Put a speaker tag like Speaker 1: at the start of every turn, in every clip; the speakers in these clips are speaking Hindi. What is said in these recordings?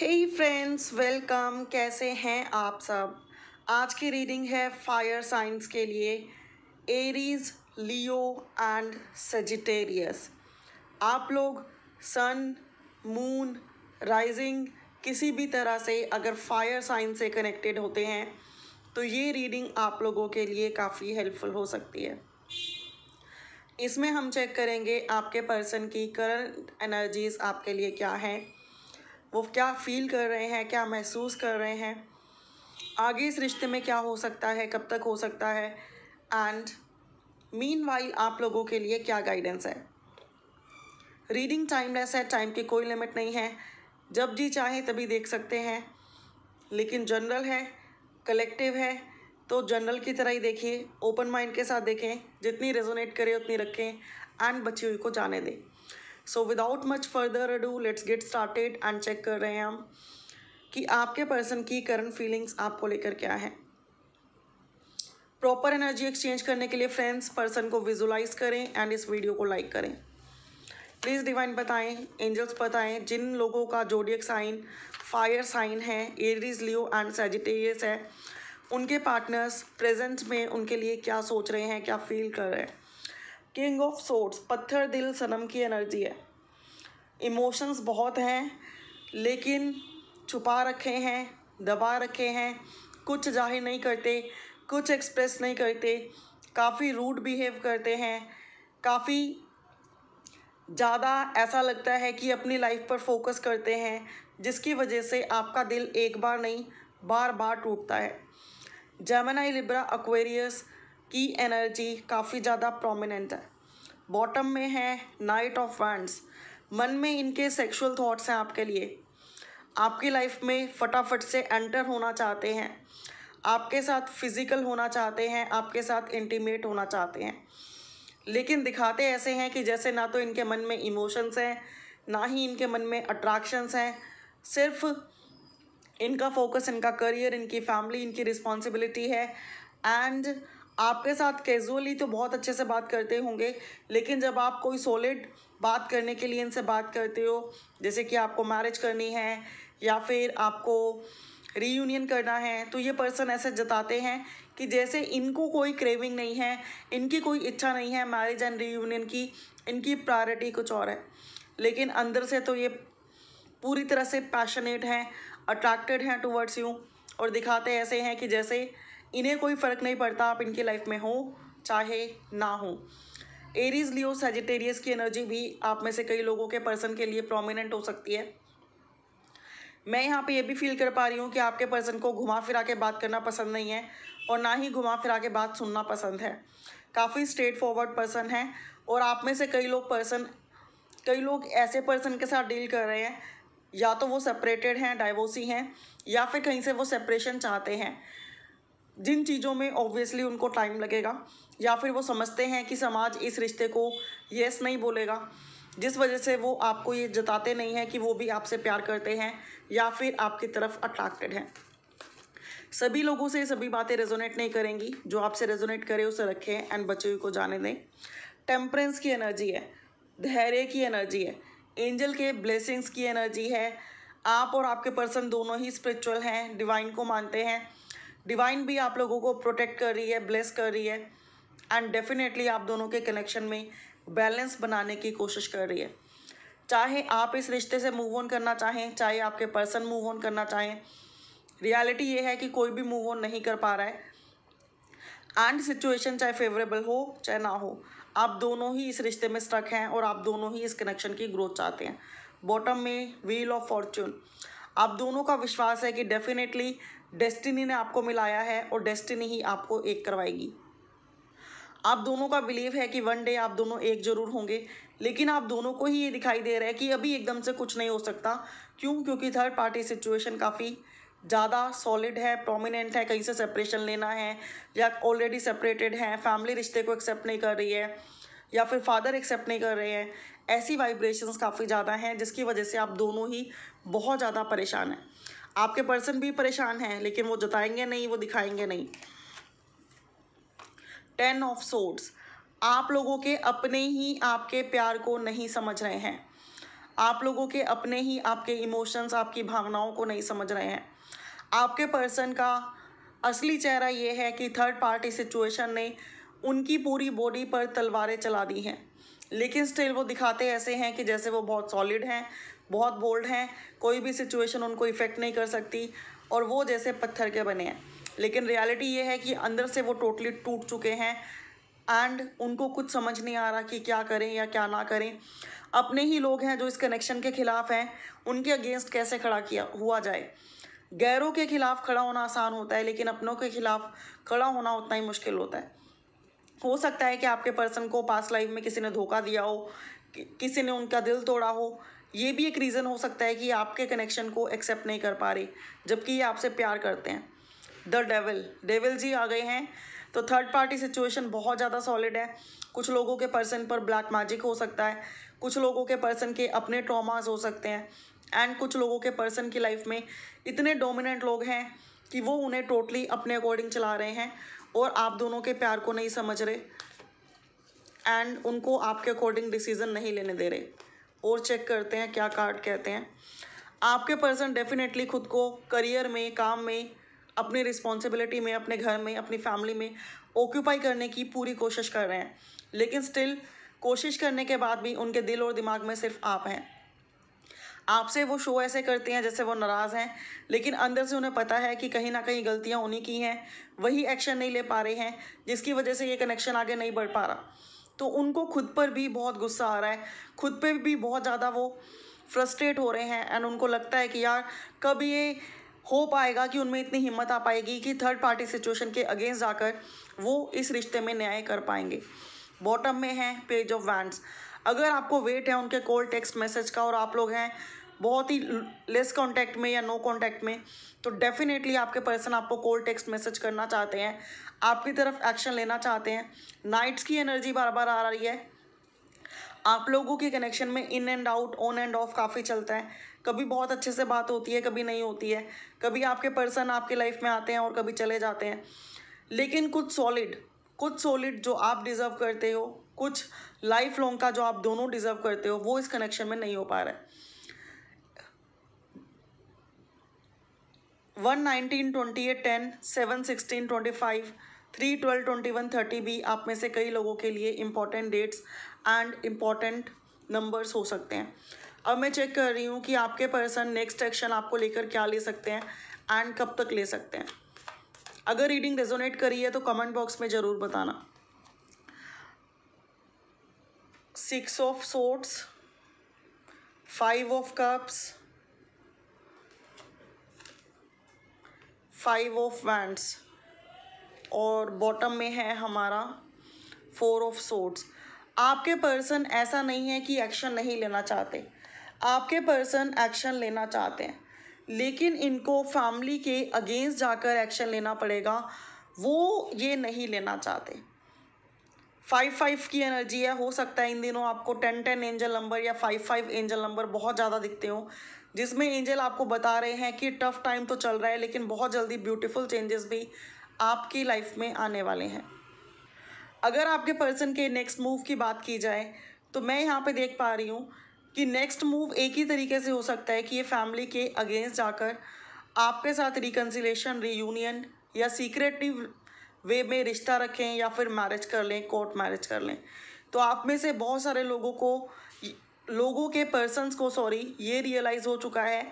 Speaker 1: हे फ्रेंड्स वेलकम कैसे हैं आप सब आज की रीडिंग है फायर साइंस के लिए एरीज लियो एंड सजिटेरियस आप लोग सन मून राइजिंग किसी भी तरह से अगर फायर साइंस से कनेक्टेड होते हैं तो ये रीडिंग आप लोगों के लिए काफ़ी हेल्पफुल हो सकती है इसमें हम चेक करेंगे आपके पर्सन की करंट एनर्जीज़ आपके लिए क्या है वो क्या फील कर रहे हैं क्या महसूस कर रहे हैं आगे इस रिश्ते में क्या हो सकता है कब तक हो सकता है एंड मीन आप लोगों के लिए क्या गाइडेंस है रीडिंग टाइमलेस है टाइम की कोई लिमिट नहीं है जब जी चाहे तभी देख सकते हैं लेकिन जनरल है कलेक्टिव है तो जनरल की तरह ही देखिए ओपन माइंड के साथ देखें जितनी रेजोनेट करे उतनी रखें एंड बची हुई को जाने दें so without much further ado let's get started and check कर रहे हैं हम कि आपके पर्सन की करंट फीलिंग्स आपको लेकर क्या है प्रॉपर एनर्जी एक्सचेंज करने के लिए फ्रेंड्स पर्सन को विजुलाइज करें एंड इस वीडियो को लाइक करें प्लीज़ डिवाइन बताएं एंजल्स बताएं जिन लोगों का जोडियक साइन फायर साइन है एरीज लियो एंड सेजिटेरियस है उनके पार्टनर्स प्रेजेंट में उनके लिए क्या सोच रहे हैं क्या फील कर रहे हैं किंग ऑफ सोर्ट्स पत्थर दिल सनम की एनर्जी है इमोशंस बहुत हैं लेकिन छुपा रखे हैं दबा रखे हैं कुछ जाहिर नहीं करते कुछ एक्सप्रेस नहीं करते काफ़ी रूड बिहेव करते हैं काफ़ी ज़्यादा ऐसा लगता है कि अपनी लाइफ पर फोकस करते हैं जिसकी वजह से आपका दिल एक बार नहीं बार बार टूटता है जैमनाई लिब्रा अक्वेरियस की एनर्जी काफ़ी ज़्यादा प्रोमिनेंट है बॉटम में है नाइट ऑफ वैंड्स मन में इनके सेक्सुअल थॉट्स हैं आपके लिए आपकी लाइफ में फटाफट से एंटर होना चाहते हैं आपके साथ फिज़िकल होना चाहते हैं आपके साथ इंटीमेट होना चाहते हैं लेकिन दिखाते ऐसे हैं कि जैसे ना तो इनके मन में इमोशंस हैं ना ही इनके मन में अट्रैक्शंस हैं सिर्फ इनका फोकस इनका करियर इनकी फैमिली इनकी रिस्पॉन्सिबिलिटी है एंड आपके साथ कैजुअली तो बहुत अच्छे से बात करते होंगे लेकिन जब आप कोई सॉलिड बात करने के लिए इनसे बात करते हो जैसे कि आपको मैरिज करनी है या फिर आपको रीयूनियन करना है तो ये पर्सन ऐसे जताते हैं कि जैसे इनको कोई क्रेविंग नहीं है इनकी कोई इच्छा नहीं है मैरिज एंड रीयूनियन की इनकी प्रायोरिटी कुछ और है लेकिन अंदर से तो ये पूरी तरह से पैशनेट हैं अट्रैक्टेड हैं टूवर्ड्स यू और दिखाते ऐसे हैं कि जैसे इन्हें कोई फ़र्क नहीं पड़ता आप इनके लाइफ में हो चाहे ना हो एरीज लियो सेजिटेरियस की एनर्जी भी आप में से कई लोगों के पर्सन के लिए प्रोमिनेंट हो सकती है मैं यहाँ पे ये भी फील कर पा रही हूँ कि आपके पर्सन को घुमा फिरा के बात करना पसंद नहीं है और ना ही घुमा फिरा के बात सुनना पसंद है काफ़ी स्ट्रेट फॉरवर्ड पर्सन है और आप में से कई लोग पर्सन कई लोग ऐसे पर्सन के साथ डील कर रहे हैं या तो वो सेपरेटेड हैं डाइवोसी हैं या फिर कहीं से वो सेपरेशन चाहते हैं जिन चीज़ों में ऑब्वियसली उनको टाइम लगेगा या फिर वो समझते हैं कि समाज इस रिश्ते को येस नहीं बोलेगा जिस वजह से वो आपको ये जताते नहीं हैं कि वो भी आपसे प्यार करते हैं या फिर आपकी तरफ अट्रैक्टेड हैं सभी लोगों से सभी बातें रेजोनेट नहीं करेंगी जो आपसे रेजोनेट करे उसे रखें एंड बचे को जाने दें टेम्परेंस की एनर्जी है धैर्य की एनर्जी है एंजल के ब्लेसिंग्स की एनर्जी है आप और आपके पर्सन दोनों ही स्पिरिचुअल हैं डिवाइन को मानते हैं डिवाइन भी आप लोगों को प्रोटेक्ट कर रही है ब्लेस कर रही है एंड डेफिनेटली आप दोनों के कनेक्शन में बैलेंस बनाने की कोशिश कर रही है चाहे आप इस रिश्ते से मूव ऑन करना चाहें चाहे आपके पर्सन मूव ऑन करना चाहें रियलिटी ये है कि कोई भी मूव ऑन नहीं कर पा रहा है एंड सिचुएशन चाहे फेवरेबल हो चाहे ना हो आप दोनों ही इस रिश्ते में स्ट्रक हैं और आप दोनों ही इस कनेक्शन की ग्रोथ चाहते हैं बॉटम में व्हील ऑफ फॉर्चून आप दोनों का विश्वास है कि डेफिनेटली डेस्टिनी ने आपको मिलाया है और डेस्टिनी ही आपको एक करवाएगी आप दोनों का बिलीव है कि वन डे आप दोनों एक जरूर होंगे लेकिन आप दोनों को ही ये दिखाई दे रहा है कि अभी एकदम से कुछ नहीं हो सकता क्यों क्योंकि थर्ड पार्टी सिचुएशन काफ़ी ज़्यादा सॉलिड है प्रोमिनेंट है कहीं से सेपरेशन लेना है या ऑलरेडी सेपरेटेड है फैमिली रिश्ते को एक्सेप्ट नहीं कर रही है या फिर फादर एक्सेप्ट नहीं कर रहे हैं ऐसी वाइब्रेशंस काफ़ी ज़्यादा हैं जिसकी वजह से आप दोनों ही बहुत ज़्यादा परेशान हैं आपके पर्सन भी परेशान हैं लेकिन वो जताएंगे नहीं वो दिखाएंगे नहीं टेन ऑफ सोड्स आप लोगों के अपने ही आपके प्यार को नहीं समझ रहे हैं आप लोगों के अपने ही आपके इमोशंस आपकी भावनाओं को नहीं समझ रहे हैं आपके पर्सन का असली चेहरा ये है कि थर्ड पार्टी सिचुएशन ने उनकी पूरी बॉडी पर तलवारें चला दी हैं लेकिन स्टिल वो दिखाते ऐसे हैं कि जैसे वो बहुत सॉलिड हैं बहुत बोल्ड हैं कोई भी सिचुएशन उनको इफ़ेक्ट नहीं कर सकती और वो जैसे पत्थर के बने हैं लेकिन रियलिटी ये है कि अंदर से वो टोटली टूट चुके हैं एंड उनको कुछ समझ नहीं आ रहा कि क्या करें या क्या ना करें अपने ही लोग हैं जो इस कनेक्शन के ख़िलाफ़ हैं उनके अगेंस्ट कैसे खड़ा किया हुआ जाए गैरों के ख़िलाफ़ खड़ा होना आसान होता है लेकिन अपनों के ख़िलाफ़ खड़ा होना उतना ही मुश्किल होता है हो सकता है कि आपके पर्सन को पास लाइफ में किसी ने धोखा दिया हो कि, किसी ने उनका दिल तोड़ा हो ये भी एक रीज़न हो सकता है कि आपके कनेक्शन को एक्सेप्ट नहीं कर पा रही जबकि ये आपसे प्यार करते हैं द डेविल डेविल जी आ गए हैं तो थर्ड पार्टी सिचुएशन बहुत ज़्यादा सॉलिड है कुछ लोगों के पर्सन पर ब्लैक मैजिक हो सकता है कुछ लोगों के पर्सन के अपने ट्रॉमास हो सकते हैं एंड कुछ लोगों के पर्सन की लाइफ में इतने डोमिनेंट लोग हैं कि वो उन्हें टोटली अपने अकॉर्डिंग चला रहे हैं और आप दोनों के प्यार को नहीं समझ रहे एंड उनको आपके अकॉर्डिंग डिसीज़न नहीं लेने दे रहे और चेक करते हैं क्या कार्ड कहते हैं आपके पर्सन डेफिनेटली खुद को करियर में काम में अपनी रिस्पॉन्सिबिलिटी में अपने घर में अपनी फैमिली में ऑक्यूपाई करने की पूरी कोशिश कर रहे हैं लेकिन स्टिल कोशिश करने के बाद भी उनके दिल और दिमाग में सिर्फ आप हैं आपसे वो शो ऐसे करते हैं जैसे वो नाराज़ हैं लेकिन अंदर से उन्हें पता है कि कहीं ना कहीं गलतियाँ उन्हीं की हैं वही एक्शन नहीं ले पा रहे हैं जिसकी वजह से ये कनेक्शन आगे नहीं बढ़ पा रहा तो उनको खुद पर भी बहुत गुस्सा आ रहा है खुद पे भी बहुत ज़्यादा वो फ्रस्ट्रेट हो रहे हैं एंड उनको लगता है कि यार कब ये हो पाएगा कि उनमें इतनी हिम्मत आ पाएगी कि थर्ड पार्टी सिचुएशन के अगेंस्ट जाकर वो इस रिश्ते में न्याय कर पाएंगे बॉटम में है पेज ऑफ वैंड्स अगर आपको वेट है उनके कॉल टेक्स्ट मैसेज का और आप लोग हैं बहुत ही लेस कॉन्टैक्ट में या नो कॉन्टैक्ट में तो डेफिनेटली आपके पर्सन आपको कोल्ड टेक्स्ट मैसेज करना चाहते हैं आपकी तरफ एक्शन लेना चाहते हैं नाइट्स की एनर्जी बार बार आ रही है आप लोगों के कनेक्शन में in and out on and off काफ़ी चलता है कभी बहुत अच्छे से बात होती है कभी नहीं होती है कभी आपके पर्सन आपके लाइफ में आते हैं और कभी चले जाते हैं लेकिन कुछ सॉलिड कुछ सॉलिड जो आप डिज़र्व करते हो कुछ लाइफ लॉन्ग का जो आप दोनों डिज़र्व करते हो वो इस कनेक्शन में नहीं हो पा रहा है one nineteen twenty eight ten seven sixteen twenty five three twelve twenty one thirty भी आप में से कई लोगों के लिए important dates and important numbers हो सकते हैं अब मैं चेक कर रही हूँ कि आपके पर्सन नेक्स्ट एक्शन आपको लेकर क्या ले सकते हैं एंड कब तक ले सकते हैं अगर रीडिंग रेजोनेट करी है तो कमेंट बॉक्स में ज़रूर बताना six of swords five of cups five of wands और बॉटम में है हमारा फोर ऑफ सोट्स आपके पर्सन ऐसा नहीं है कि एक्शन नहीं लेना चाहते आपके पर्सन एक्शन लेना चाहते हैं लेकिन इनको फैमिली के अगेंस्ट जाकर एक्शन लेना पड़ेगा वो ये नहीं लेना चाहते फाइव फाइव की एनर्जी है हो सकता है इन दिनों आपको टेन टेन एंजल नंबर या फाइव फाइव एंजल नंबर बहुत ज़्यादा दिखते हो जिसमें एंजल आपको बता रहे हैं कि टफ टाइम तो चल रहा है लेकिन बहुत जल्दी ब्यूटीफुल चेंजेस भी आपकी लाइफ में आने वाले हैं अगर आपके पर्सन के नेक्स्ट मूव की बात की जाए तो मैं यहाँ पे देख पा रही हूँ कि नेक्स्ट मूव एक ही तरीके से हो सकता है कि ये फैमिली के अगेंस्ट जाकर आपके साथ रिकन्सिलेशन रीयूनियन या सीक्रेटिव वे में रिश्ता रखें या फिर मैरिज कर लें कोर्ट मैरिज कर लें तो आप में से बहुत सारे लोगों को लोगों के पर्सनस को सॉरी ये रियलाइज़ हो चुका है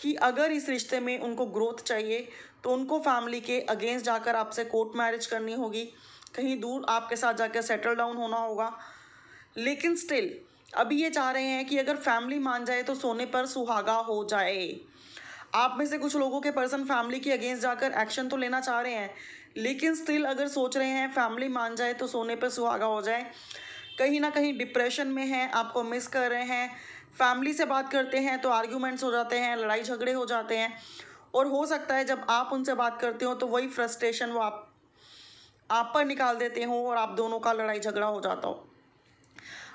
Speaker 1: कि अगर इस रिश्ते में उनको ग्रोथ चाहिए तो उनको फैमिली के अगेंस्ट जाकर आपसे कोर्ट मैरिज करनी होगी कहीं दूर आपके साथ जाकर सेटल डाउन होना होगा लेकिन स्टिल अभी ये चाह रहे हैं कि अगर फैमिली मान जाए तो सोने पर सुहागा हो जाए आप में से कुछ लोगों के पर्सन फैमिली के अगेंस्ट जाकर एक्शन तो लेना चाह रहे हैं लेकिन स्टिल अगर सोच रहे हैं फैमिली मान जाए तो सोने पर सुहागा हो जाए कहीं ना कहीं डिप्रेशन में हैं आपको मिस कर रहे हैं फैमिली से बात करते हैं तो आर्ग्यूमेंट्स हो जाते हैं लड़ाई झगड़े हो जाते हैं और हो सकता है जब आप उनसे बात करते हो तो वही फ्रस्ट्रेशन वो आप आप पर निकाल देते हो और आप दोनों का लड़ाई झगड़ा हो जाता हो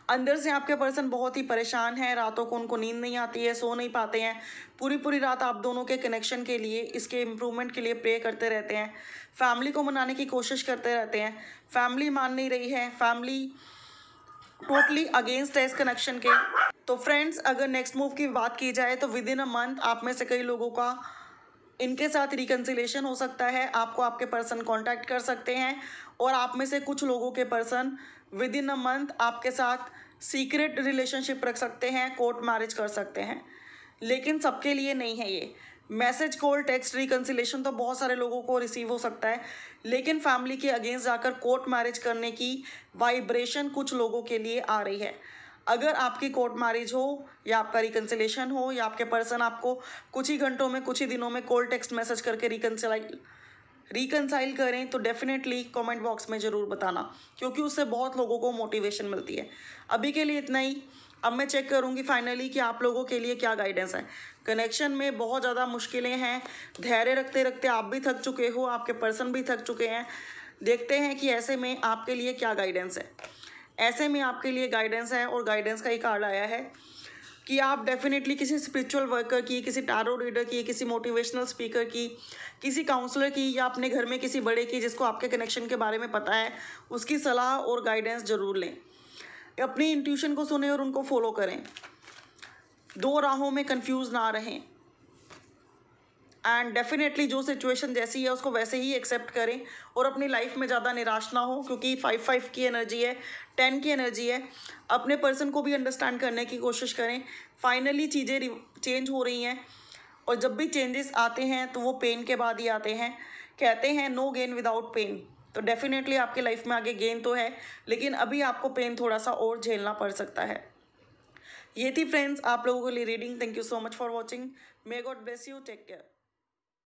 Speaker 1: अंदर से आपके पर्सन बहुत ही परेशान है रातों को उनको नींद नहीं आती है सो नहीं पाते हैं पूरी पूरी रात आप दोनों के कनेक्शन के लिए इसके इम्प्रूवमेंट के लिए प्रे करते रहते हैं फैमिली को मनाने की कोशिश करते रहते हैं फैमिली मान नहीं रही है फैमिली टोटली अगेंस्ट है इस कनेक्शन के तो फ्रेंड्स अगर नेक्स्ट मूव की बात की जाए तो विद इन अ मंथ आप में से कई लोगों का इनके साथ रिकन्सिलेशन हो सकता है आपको आपके पर्सन कॉन्टैक्ट कर सकते हैं और आप में से कुछ लोगों के person within a month आपके साथ सीक्रेट रिलेशनशिप रख सकते हैं कोर्ट मैरिज कर सकते हैं लेकिन सबके लिए नहीं है ये मैसेज कॉल टेक्स्ट रिकन्सिलेशन तो बहुत सारे लोगों को रिसीव हो सकता है लेकिन फैमिली के अगेंस्ट जाकर कोर्ट मैरिज करने की वाइब्रेशन कुछ लोगों के लिए आ रही है अगर आपकी कोर्ट मैरिज हो या आपका रिकन्सिलेशन हो या आपके पर्सन आपको कुछ ही घंटों में कुछ ही दिनों में कॉल टेक्स्ट मैसेज करके रिकन्सिलाई रिकनसाइल करें तो डेफिनेटली कमेंट बॉक्स में ज़रूर बताना क्योंकि उससे बहुत लोगों को मोटिवेशन मिलती है अभी के लिए इतना ही अब मैं चेक करूँगी फाइनली कि आप लोगों के लिए क्या गाइडेंस है कनेक्शन में बहुत ज़्यादा मुश्किलें हैं धैर्य रखते रखते आप भी थक चुके हो आपके पर्सन भी थक चुके हैं देखते हैं कि ऐसे में आपके लिए क्या गाइडेंस है ऐसे में आपके लिए गाइडेंस है और गाइडेंस का ही कार्ड आया है कि आप डेफिनेटली किसी स्पिरिचुअल वर्कर की किसी टारो रीडर की किसी मोटिवेशनल स्पीकर की किसी काउंसलर की या अपने घर में किसी बड़े की जिसको आपके कनेक्शन के बारे में पता है उसकी सलाह और गाइडेंस ज़रूर लें अपनी इंट्यूशन को सुने और उनको फॉलो करें दो राहों में कंफ्यूज ना रहें एंड डेफिनेटली जो सिचुएशन जैसी है उसको वैसे ही एक्सेप्ट करें और अपनी लाइफ में ज़्यादा निराश ना हो क्योंकि फाइव फाइव की एनर्जी है टेन की एनर्जी है अपने पर्सन को भी अंडरस्टैंड करने की कोशिश करें फाइनली चीज़ें चेंज हो रही हैं और जब भी चेंजेस आते हैं तो वो पेन के बाद ही आते हैं कहते हैं नो गेन विदाउट पेन तो डेफिनेटली आपकी लाइफ में आगे गेन तो है लेकिन अभी आपको पेन थोड़ा सा और झेलना पड़ सकता है ये थी फ्रेंड्स आप लोगों के लिए reading thank you so much for watching may God bless you take care